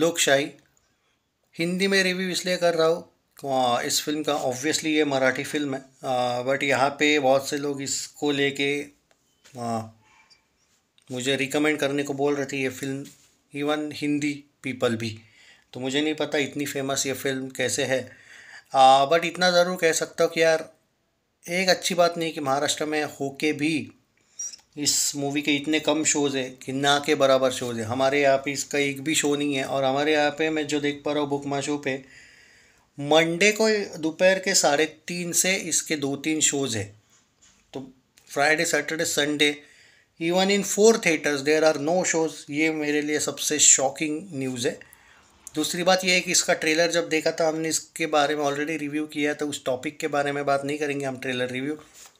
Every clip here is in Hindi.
लोकशाही हिंदी में रिव्यू इसलिए कर रहा हूँ इस फिल्म का ऑब्वियसली ये मराठी फिल्म है बट यहाँ पे बहुत से लोग इसको लेके मुझे रिकमेंड करने को बोल रहे थे ये फिल्म इवन हिंदी पीपल भी तो मुझे नहीं पता इतनी फेमस ये फिल्म कैसे है बट इतना ज़रूर कह सकता हूँ कि यार एक अच्छी बात नहीं कि महाराष्ट्र में होके भी इस मूवी के इतने कम शोज़ हैं कि ना के बराबर शोज़ हैं हमारे यहाँ पे इसका एक भी शो नहीं है और हमारे यहाँ पे मैं जो देख पा रहा हूँ बुक माशो शो पे मंडे को दोपहर के साढ़े तीन से इसके दो तीन शोज़ हैं तो Friday Saturday Sunday even in four theatres there are no shows ये मेरे लिए सबसे शॉकिंग न्यूज़ है दूसरी बात यह है कि इसका ट्रेलर जब देखा था हमने इसके बारे में ऑलरेडी रिव्यू किया था तो उस टॉपिक के बारे में बात नहीं करेंगे हम ट्रेलर रिव्यू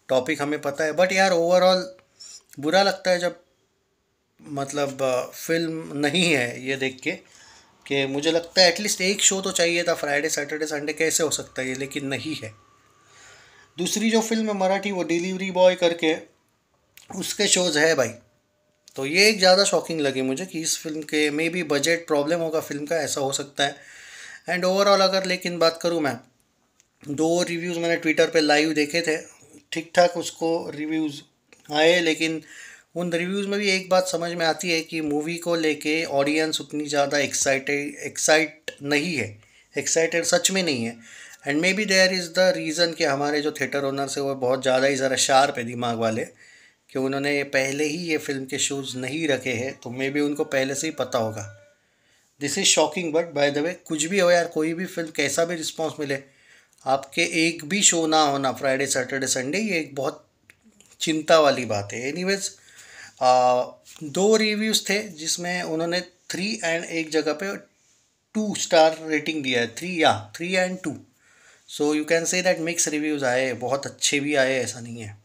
टॉपिक हमें पता है बट यार ओवरऑल बुरा लगता है जब मतलब फिल्म नहीं है ये देख के कि मुझे लगता है एटलीस्ट एक शो तो चाहिए था फ्राइडे सैटरडे संडे कैसे हो सकता है ये लेकिन नहीं है दूसरी जो फिल्म है मराठी वो डिलीवरी बॉय करके उसके शोज़ है भाई तो ये एक ज़्यादा शॉकिंग लगी मुझे कि इस फिल्म के मे बी बजट प्रॉब्लम होगा फिल्म का ऐसा हो सकता है एंड ओवरऑल अगर लेकिन बात करूँ मैं दो रिव्यूज़ मैंने ट्विटर पे लाइव देखे थे ठीक ठाक उसको रिव्यूज़ आए लेकिन उन रिव्यूज़ में भी एक बात समझ में आती है कि मूवी को लेके ऑडियंस उतनी ज़्यादा एक्साइटेड एक्साइट नहीं है एक्साइटेड सच में नहीं है and maybe there is the reason कि हमारे जो थिएटर ओनर्स है वो बहुत ज़्यादा ही ज़रा शार्प है दिमाग वाले कि उन्होंने पहले ही ये फिल्म के शूज़ नहीं रखे हैं तो मे बी उनको पहले से ही पता होगा this is shocking but by the way कुछ भी हो यार कोई भी फिल्म कैसा भी रिस्पॉन्स मिले आपके एक भी शो ना होना फ्राइडे सैटरडे संडे ये एक बहुत चिंता वाली बात है एनीवेज दो रिव्यूज़ थे जिसमें उन्होंने थ्री एंड एक जगह पे टू स्टार रेटिंग दिया है थ्री या three and two so you can say that mix reviews आए बहुत अच्छे भी आए ऐसा नहीं है